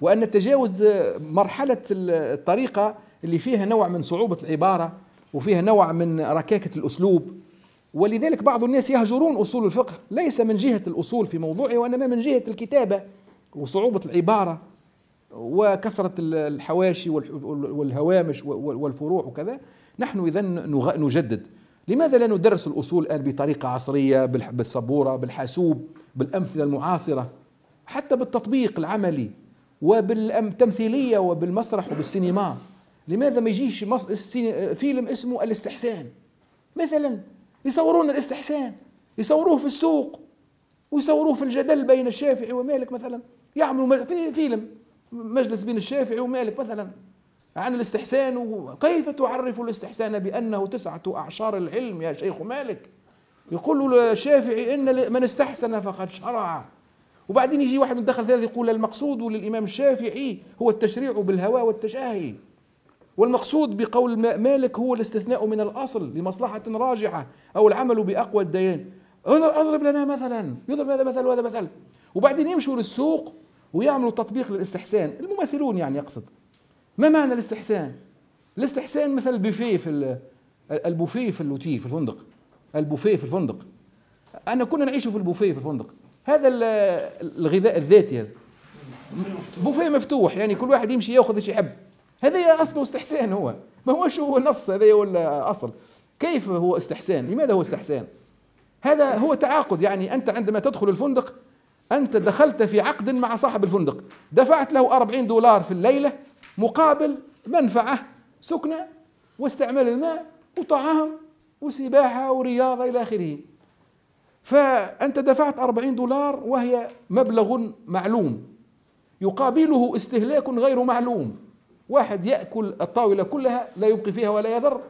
[SPEAKER 1] وأن نتجاوز مرحلة الطريقة اللي فيها نوع من صعوبة العبارة وفيها نوع من ركاكة الأسلوب ولذلك بعض الناس يهجرون أصول الفقه ليس من جهة الأصول في موضوعه وإنما من جهة الكتابة وصعوبة العبارة وكثرة الحواشي والهوامش والفروع وكذا نحن إذا نجدد لماذا لا ندرس الأصول الآن بطريقة عصرية بالصبورة بالحاسوب بالأمثلة المعاصرة حتى بالتطبيق العملي وبالتمثيلية وبالمسرح وبالسينما لماذا ما يجيش فيلم اسمه الاستحسان مثلا يصورون الاستحسان يصوروه في السوق ويصوروه في الجدل بين الشافعي ومالك مثلا يعملوا في فيلم مجلس بين الشافعي ومالك مثلا عن الاستحسان كيف تعرف الاستحسان بأنه تسعة أعشار العلم يا شيخ مالك يقول الشافعي إن من استحسن فقد شرع وبعدين يجي واحد من دخل ثالث يقول المقصود للإمام الشافعي هو التشريع بالهوى والتشاهي والمقصود بقول مالك هو الاستثناء من الأصل لمصلحة راجعة أو العمل بأقوى الدين اضرب لنا مثلا يضرب هذا مثل وهذا مثل وبعدين يمشوا للسوق ويعملوا تطبيق للاستحسان الممثلون يعني يقصد ما معنى الاستحسان الاستحسان مثل البوفيه في البوفيه في اللوتيه في الفندق البوفيه في الفندق انا كنا نعيش في البوفيه في الفندق هذا الغذاء الذاتي هذا بوفيه مفتوح يعني كل واحد يمشي ياخذ ايش يحب هذا اصله استحسان هو ما هوش هو نص هذا هو الاصل كيف هو استحسان لماذا هو استحسان هذا هو تعاقد يعني انت عندما تدخل الفندق انت دخلت في عقد مع صاحب الفندق دفعت له 40 دولار في الليله مقابل منفعة سكنة واستعمال الماء وطعام وسباحة ورياضة إلى آخره فأنت دفعت أربعين دولار وهي مبلغ معلوم يقابله استهلاك غير معلوم واحد يأكل الطاولة كلها لا يبقي فيها ولا يذر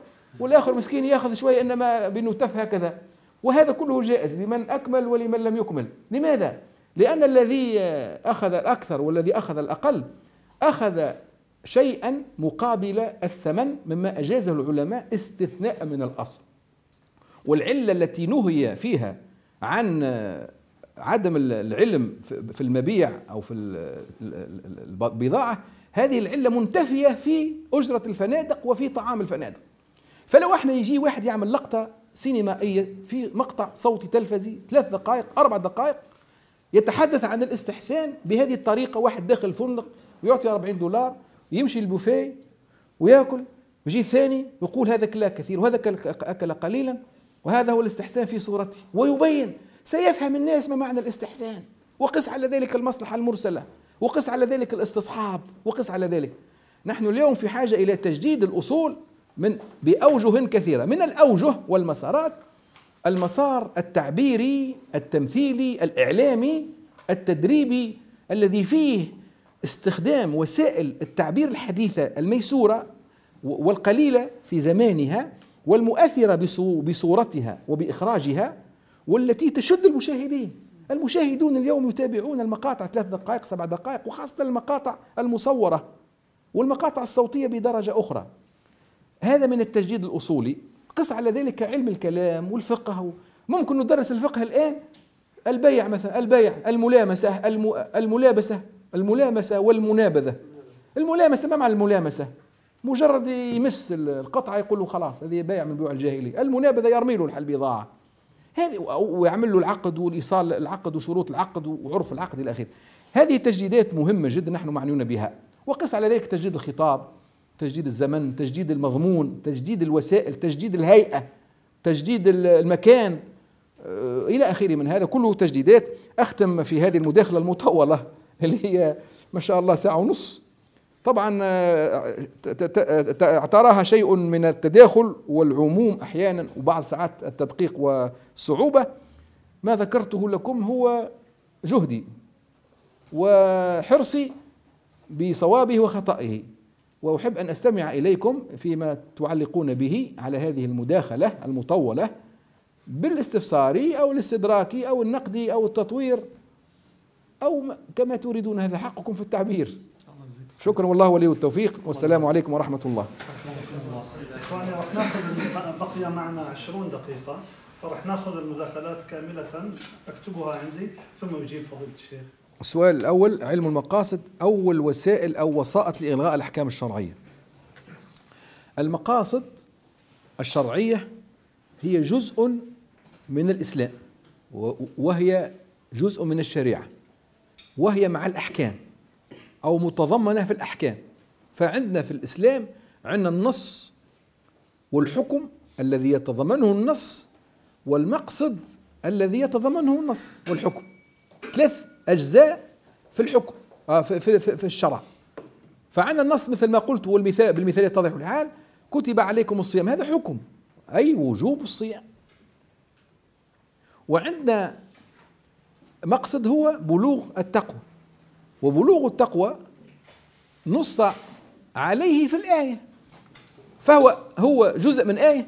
[SPEAKER 1] والآخر مسكين يأخذ شوية إنما بنتف هكذا وهذا كله جائز لمن أكمل ولمن لم يكمل لماذا؟ لأن الذي أخذ الأكثر والذي أخذ الأقل أخذ شيئا مقابل الثمن مما أجازه العلماء استثناء من الأصل والعلة التي نهي فيها عن عدم العلم في المبيع أو في البضاعة هذه العلة منتفية في أجرة الفنادق وفي طعام الفنادق فلو احنا يجي واحد يعمل لقطة سينمائية في مقطع صوتي تلفزي ثلاث دقائق أربع دقائق يتحدث عن الاستحسان بهذه الطريقة واحد داخل الفندق ويعطي 40 دولار يمشي للبوفيه وياكل ويجي ثاني يقول هذا كلا كثير وهذا أكل قليلا وهذا هو الاستحسان في صورته ويبين سيفهم الناس ما معنى الاستحسان وقس على ذلك المصلحة المرسلة وقس على ذلك الاستصحاب وقس على ذلك نحن اليوم في حاجة إلى تجديد الأصول من بأوجه كثيرة من الأوجه والمسارات المسار التعبيري التمثيلي الإعلامي التدريبي الذي فيه استخدام وسائل التعبير الحديثة الميسورة والقليلة في زمانها والمؤثرة بصورتها وبإخراجها والتي تشد المشاهدين المشاهدون اليوم يتابعون المقاطع ثلاث دقائق سبع دقائق وخاصة المقاطع المصورة والمقاطع الصوتية بدرجة أخرى هذا من التجديد الأصولي قس على ذلك علم الكلام والفقه ممكن ندرس الفقه الآن البيع مثلا البيع الملامسة الملابسة الملامسة والمنابذة الملامسة ما معنى الملامسة مجرد يمس القطعة يقول له خلاص هذه بيع من بيوع الجاهلية المنابذة يرمي له البضاعة ويعمل له العقد والايصال العقد وشروط العقد وعرف العقد الى اخره. هذه تجديدات مهمه جدا نحن معنيون بها وقس على ذلك تجديد الخطاب تجديد الزمن تجديد المضمون تجديد الوسائل تجديد الهيئه تجديد المكان آه، الى اخره من هذا كله تجديدات اختم في هذه المداخله المطوله اللي هي ما شاء الله ساعة ونص طبعا اعتراها آه، شيء من التداخل والعموم أحيانا وبعض ساعات التدقيق والصعوبة ما ذكرته لكم هو جهدي وحرصي بصوابه وخطئه وأحب أن أستمع إليكم فيما تعلقون به على هذه المداخلة المطولة بالاستفساري أو الاستدراكي أو النقدي أو التطوير أو كما تريدون هذا حقكم في التعبير شكرا والله ولي التوفيق والسلام عليكم ورحمة الله إخواني رح ناخذ بقي معنا 20 دقيقة فرح ناخذ المداخلات كاملة اكتبها عندي ثم يجيب فضيلة الشيخ السؤال الأول علم المقاصد أول وسائل أو وسائط لإلغاء الأحكام الشرعية المقاصد الشرعية هي جزء من الإسلام وهي جزء من الشريعة وهي مع الأحكام أو متضمنة في الأحكام فعندنا في الإسلام عندنا النص والحكم الذي يتضمنه النص والمقصد الذي يتضمنه النص والحكم ثلاث أجزاء في الحكم آه في, في, في, في الشرع فعندنا النص مثل ما قلت والمثال بالمثال يتضح الحال كتب عليكم الصيام هذا حكم أي وجوب الصيام وعندنا مقصد هو بلوغ التقوى وبلوغ التقوى نص عليه في الآية فهو هو جزء من آية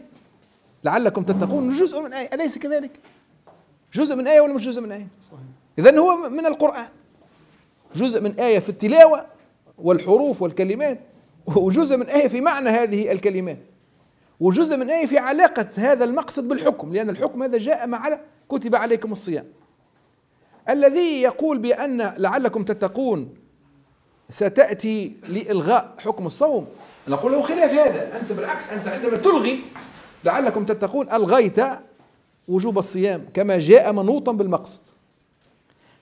[SPEAKER 1] لعلكم تتقون جزء من آية أليس كذلك جزء من آية ولا مش جزء من آية إذا هو من القرآن جزء من آية في التلاوة والحروف والكلمات وجزء من آية في معنى هذه الكلمات وجزء من آية في علاقة هذا المقصد بالحكم لأن الحكم هذا جاء مع كتب عليكم الصيام الذي يقول بأن لعلكم تتقون ستأتي لإلغاء حكم الصوم نقول له خلاف هذا أنت بالعكس أنت عندما تلغي لعلكم تتقون ألغيت وجوب الصيام كما جاء منوطا بالمقصد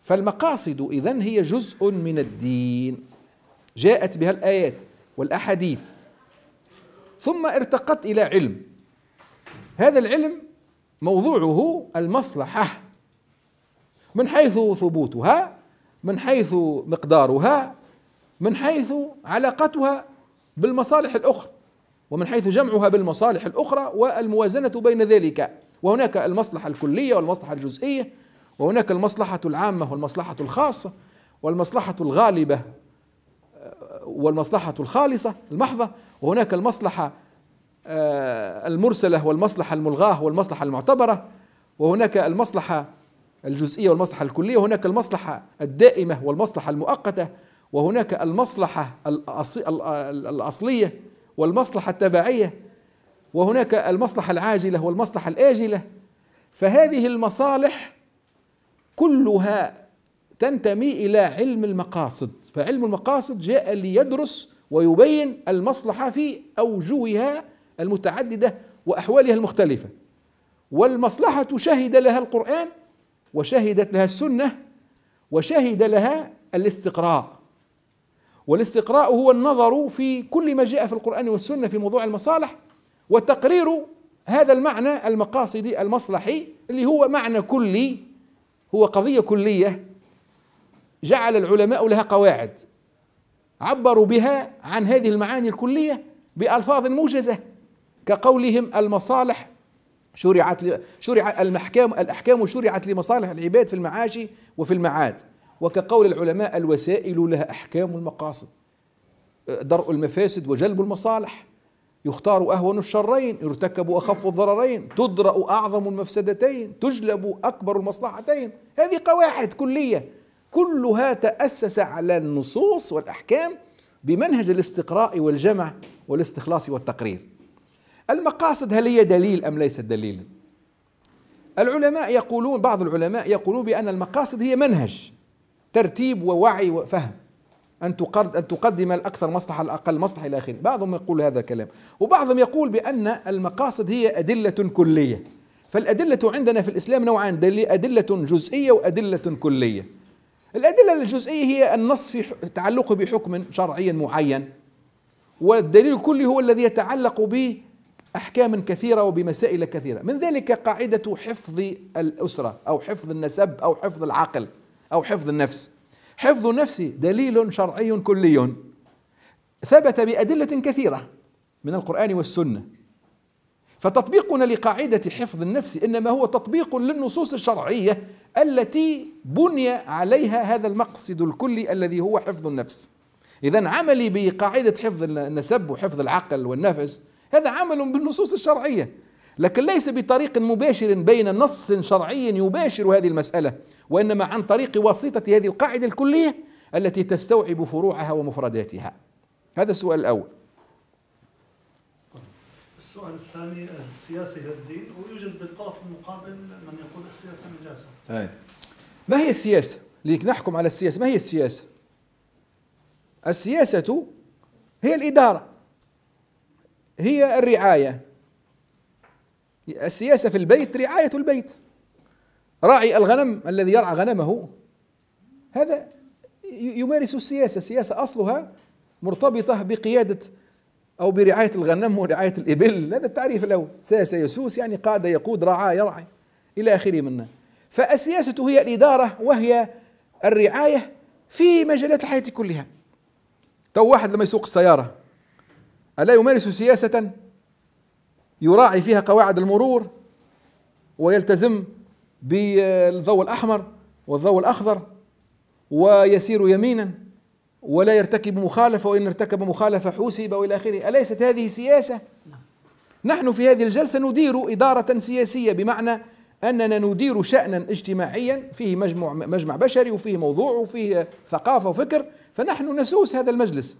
[SPEAKER 1] فالمقاصد إذن هي جزء من الدين جاءت بها الآيات والأحاديث ثم ارتقت إلى علم هذا العلم موضوعه المصلحة من حيث ثبوتها من حيث مقدارها من حيث علاقتها بالمصالح الاخرى ومن حيث جمعها بالمصالح الاخرى والموازنه بين ذلك وهناك المصلحه الكليه والمصلحه الجزئيه وهناك المصلحه العامه والمصلحه الخاصه والمصلحه الغالبه والمصلحه الخالصه المحضه وهناك المصلحه آه، المرسله والمصلحه الملغاه والمصلحه المعتبره وهناك المصلحه الجزئية والمصلحة الكلية هناك المصلحة الدائمة والمصلحة المؤقتة وهناك المصلحة الأصلية والمصلحة التبعية وهناك المصلحة العاجلة والمصلحة الآجلة فهذه المصالح كلها تنتمي إلى علم المقاصد فعلم المقاصد جاء ليدرس ويبين المصلحة في أوجهها المتعددة وأحوالها المختلفة والمصلحة شهد لها القرآن وشهدت لها السنة وشهد لها الاستقراء والاستقراء هو النظر في كل ما جاء في القرآن والسنة في موضوع المصالح وتقرير هذا المعنى المقاصدي المصلحي اللي هو معنى كلي هو قضية كلية جعل العلماء لها قواعد عبروا بها عن هذه المعاني الكلية بألفاظ موجزة كقولهم المصالح شرعت شرع المحكام الأحكام شرعت لمصالح العباد في المعاش وفي المعاد وكقول العلماء الوسائل لها أحكام المقاصد درء المفاسد وجلب المصالح يختار أهون الشرين يرتكب أخف الضررين تدرأ أعظم المفسدتين تجلب أكبر المصلحتين هذه قواعد كلية كلها تأسس على النصوص والأحكام بمنهج الاستقراء والجمع والاستخلاص والتقرير المقاصد هل هي دليل أم ليست دليلا العلماء يقولون بعض العلماء يقولون بأن المقاصد هي منهج ترتيب ووعي وفهم أن أن تقدم الأكثر مصلحة الأقل مصلحة إلى آخره، بعضهم يقول هذا الكلام، وبعضهم يقول بأن المقاصد هي أدلة كلية، فالأدلة عندنا في الإسلام نوعان أدلة جزئية وأدلة كلية. الأدلة الجزئية هي النص في تعلقه بحكم شرعي معين، والدليل الكلي هو الذي يتعلق به أحكاما كثيرة وبمسائل كثيرة من ذلك قاعدة حفظ الأسرة أو حفظ النسب أو حفظ العقل أو حفظ النفس حفظ النفس دليل شرعي كلي ثبت بأدلة كثيرة من القرآن والسنة فتطبيقنا لقاعدة حفظ النفس إنما هو تطبيق للنصوص الشرعية التي بني عليها هذا المقصد الكلي الذي هو حفظ النفس إذا عملي بقاعدة حفظ النسب وحفظ العقل والنفس هذا عمل بالنصوص الشرعية لكن ليس بطريق مباشر بين نص شرعي يباشر هذه المسألة وإنما عن طريق واسطة هذه القاعدة الكلية التي تستوعب فروعها ومفرداتها هذا السؤال الأول السؤال الثاني السياسي هي الدين ويوجد بالطرف المقابل من يقول السياسة نجاسة أي. ما هي السياسة؟ لنحكم على السياسة ما هي السياسة؟ السياسة هي الإدارة هي الرعاية السياسة في البيت رعاية البيت راعي الغنم الذي يرعى غنمه هذا يمارس السياسة السياسة أصلها مرتبطة بقيادة أو برعاية الغنم ورعاية الإبل هذا التعريف الأول ساسة يسوس يعني قاد يقود رعاه يرعى إلى آخره منه فالسياسة هي الإدارة وهي الرعاية في مجالات الحياة كلها تو واحد لما يسوق السيارة ألا يمارس سياسة يراعي فيها قواعد المرور ويلتزم بالضوء الأحمر والضوء الأخضر ويسير يمينا ولا يرتكب مخالفة وإن ارتكب مخالفة حوسب وإلى آخره أليست هذه سياسة؟ نحن في هذه الجلسة ندير إدارة سياسية بمعنى أننا ندير شأنا اجتماعيا فيه مجمع, مجمع بشري وفيه موضوع وفيه ثقافة وفكر فنحن نسوس هذا المجلس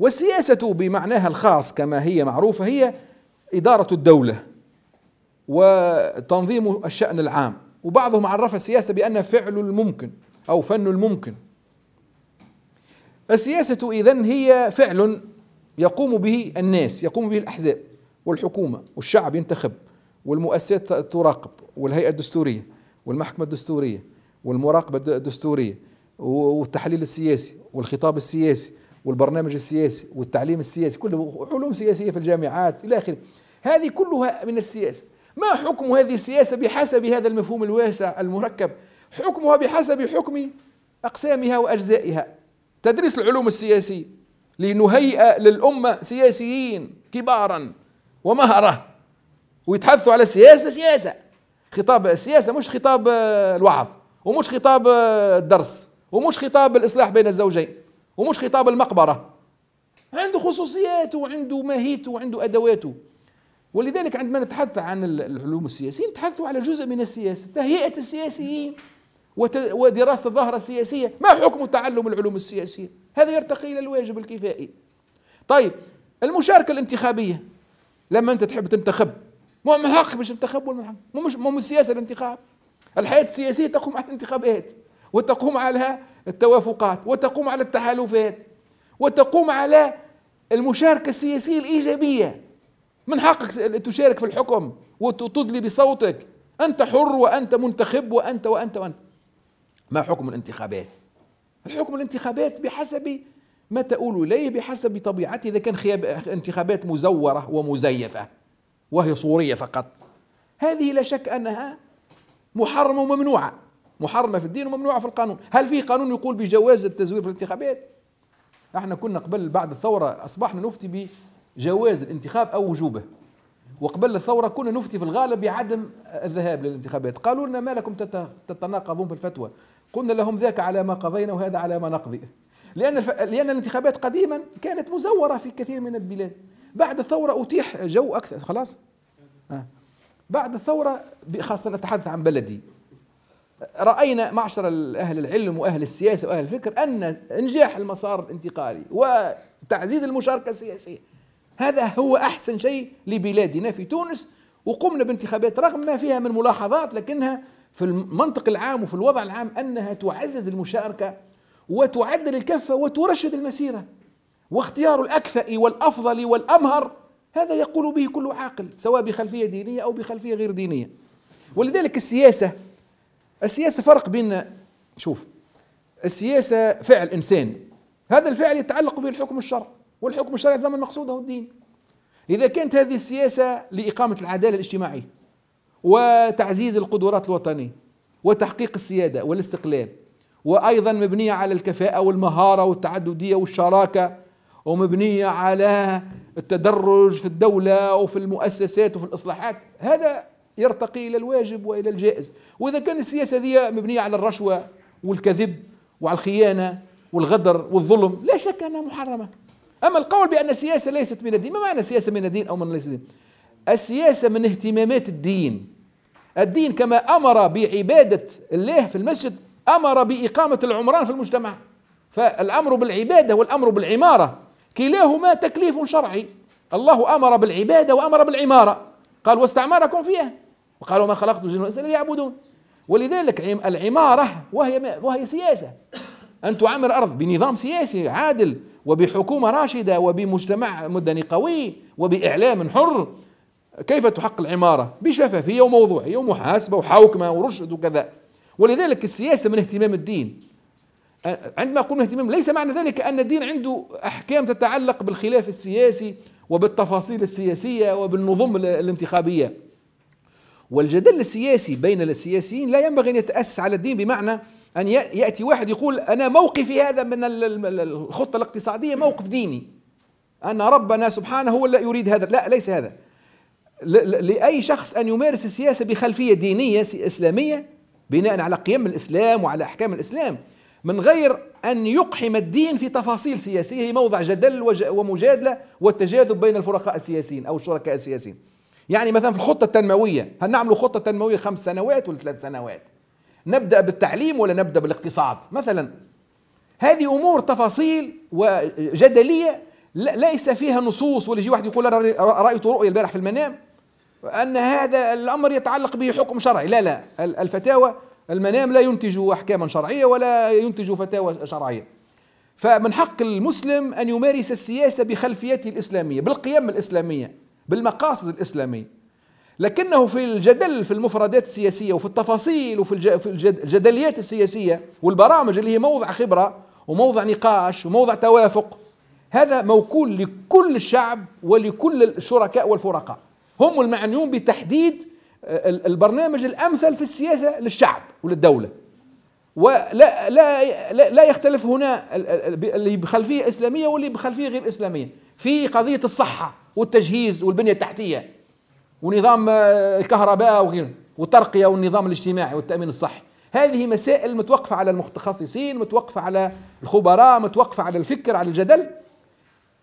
[SPEAKER 1] والسياسة بمعناها الخاص كما هي معروفة هي إدارة الدولة وتنظيم الشأن العام وبعضهم عرف السياسة بأن فعل الممكن أو فن الممكن السياسة إذن هي فعل يقوم به الناس يقوم به الأحزاب والحكومة والشعب ينتخب والمؤسسات تراقب والهيئة الدستورية والمحكمة الدستورية والمراقبة الدستورية والتحليل السياسي والخطاب السياسي والبرنامج السياسي والتعليم السياسي كله علوم سياسية في الجامعات إلى آخره هذه كلها من السياسة ما حكم هذه السياسة بحسب هذا المفهوم الواسع المركب حكمها بحسب حكم أقسامها وأجزائها تدريس العلوم السياسية لنهيئ للأمة سياسيين كبارا ومهرة ويتحدثوا على السياسة سياسة خطاب السياسة مش خطاب الوعظ ومش خطاب الدرس ومش خطاب الإصلاح بين الزوجين ومش خطاب المقبرة عنده خصوصياته وعنده ماهيته وعنده أدواته ولذلك عندما نتحدث عن العلوم السياسية نتحدث على جزء من السياسة تهيئة السياسيين ودراسة الظاهرة السياسية ما حكم تعلم العلوم السياسية هذا يرتقي إلى الواجب الكفائي طيب المشاركة الانتخابية لما أنت تحب تنتخب مو من حقك باش تنتخب ولا من حقك مو مش مو السياسة الانتخاب الحياة السياسية تقوم على الانتخابات وتقوم على التوافقات وتقوم على التحالفات وتقوم على المشاركة السياسية الإيجابية من حقك أن تشارك في الحكم وتدلي بصوتك أنت حر وأنت منتخب وأنت وأنت وأنت ما حكم الانتخابات الحكم الانتخابات بحسب ما تؤول إليه بحسب طبيعته إذا كان خياب انتخابات مزورة ومزيفة وهي صورية فقط هذه لا شك أنها محرمة وممنوعة محرمه في الدين وممنوعه في القانون هل في قانون يقول بجواز التزوير في الانتخابات احنا كنا قبل بعد الثوره اصبحنا نفتي بجواز الانتخاب او وجوبه وقبل الثورة كنا نفتي في الغالب بعدم الذهاب للانتخابات قالوا لنا ما لكم تتناقضون في الفتوى قلنا لهم ذاك على ما قضينا وهذا على ما نقضي لأن, الف... لأن الانتخابات قديما كانت مزورة في كثير من البلاد بعد الثورة أتيح جو أكثر خلاص آه. بعد الثورة خاصة أتحدث عن بلدي راينا معشر اهل العلم واهل السياسه واهل الفكر ان انجاح المسار الانتقالي وتعزيز المشاركه السياسيه هذا هو احسن شيء لبلادنا في تونس وقمنا بانتخابات رغم ما فيها من ملاحظات لكنها في المنطق العام وفي الوضع العام انها تعزز المشاركه وتعدل الكفه وترشد المسيره واختيار الاكفأ والافضل والامهر هذا يقول به كل عاقل سواء بخلفيه دينيه او بخلفيه غير دينيه ولذلك السياسه السياسة فرق بين شوف السياسة فعل إنسان هذا الفعل يتعلق به الحكم الشرعي والحكم الشرعي يتضمن مقصوده الدين إذا كانت هذه السياسة لإقامة العدالة الاجتماعية وتعزيز القدرات الوطنية وتحقيق السيادة والاستقلال وأيضا مبنية على الكفاءة والمهارة والتعددية والشراكة ومبنية على التدرج في الدولة وفي المؤسسات وفي الإصلاحات هذا يرتقي إلى الواجب وإلى الجائز وإذا كان السياسة دي مبنية على الرشوة والكذب وعلى الخيانة والغدر والظلم لا شك أنها محرمة أما القول بأن السياسة ليست من الدين ما معنى السياسة من الدين أو من ليس الدين السياسة من اهتمامات الدين الدين كما أمر بعبادة الله في المسجد أمر بإقامة العمران في المجتمع فالأمر بالعبادة والأمر بالعمارة كلاهما تكليف شرعي الله أمر بالعبادة وأمر بالعمارة قال واستعمركم فيها وقالوا ما خلقت الجن والانس الا ليعبدون ولذلك العماره وهي وهي سياسه ان تعمر ارض بنظام سياسي عادل وبحكومه راشده وبمجتمع مدني قوي وباعلام حر كيف تحق العماره بشفافيه وموضوعيه ومحاسبه وحوكمه ورشد وكذا ولذلك السياسه من اهتمام الدين عندما قلنا اهتمام ليس معنى ذلك ان الدين عنده احكام تتعلق بالخلاف السياسي وبالتفاصيل السياسيه وبالنظم الانتخابيه والجدل السياسي بين السياسيين لا ينبغي أن يتأسس على الدين بمعنى أن يأتي واحد يقول أنا موقفي هذا من الخطة الاقتصادية موقف ديني أن ربنا سبحانه هو الذي يريد هذا لا ليس هذا لأي شخص أن يمارس السياسة بخلفية دينية إسلامية بناء على قيم الإسلام وعلى أحكام الإسلام من غير أن يقحم الدين في تفاصيل سياسية هي موضع جدل ومجادلة والتجاذب بين الفرقاء السياسيين أو الشركاء السياسيين يعني مثلا في الخطة التنموية هل نعمل خطة تنموية خمس سنوات ولا ثلاث سنوات نبدأ بالتعليم ولا نبدأ بالاقتصاد مثلا هذه أمور تفاصيل وجدلية ليس فيها نصوص ولا يجي واحد يقول أنا رأيت رؤية البارح في المنام أن هذا الأمر يتعلق به حكم شرعي لا لا الفتاوى المنام لا ينتج أحكاما شرعية ولا ينتج فتاوى شرعية فمن حق المسلم أن يمارس السياسة بخلفيته الإسلامية بالقيم الإسلامية بالمقاصد الإسلامية لكنه في الجدل في المفردات السياسية وفي التفاصيل وفي الجدليات السياسية والبرامج اللي هي موضع خبرة وموضع نقاش وموضع توافق هذا موكول لكل الشعب ولكل الشركاء والفرقاء هم المعنيون بتحديد آه، البرنامج الأمثل في السياسة للشعب وللدولة ولا لا لا, لا يختلف هنا اللي بخلفيه اسلاميه واللي بخلفيه غير اسلاميه في قضيه الصحه والتجهيز والبنية التحتية ونظام آه، الكهرباء وغيره والترقية والنظام الاجتماعي والتأمين الصحي هذه مسائل متوقفة على المتخصصين متوقفة على الخبراء متوقفة على الفكر على الجدل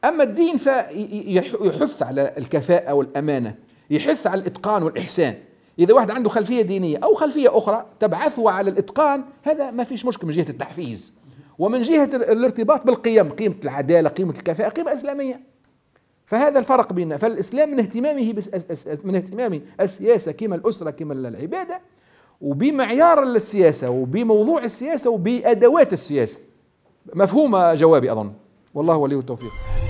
[SPEAKER 1] أما الدين فيحث على الكفاءة والأمانة يحث على الإتقان والإحسان إذا واحد عنده خلفية دينية أو خلفية أخرى تبعثه على الإتقان هذا ما فيش مشكل من جهة التحفيز ومن جهة الارتباط بالقيم قيمة العدالة قيمة الكفاءة قيمة إسلامية فهذا الفرق بيننا فالإسلام من اهتمامه بس أس أس أس من اهتمام السياسة كما الأسرة كما العبادة وبمعيار السياسة وبموضوع السياسة وبأدوات السياسة مفهومة جوابي أظن والله ولي التوفيق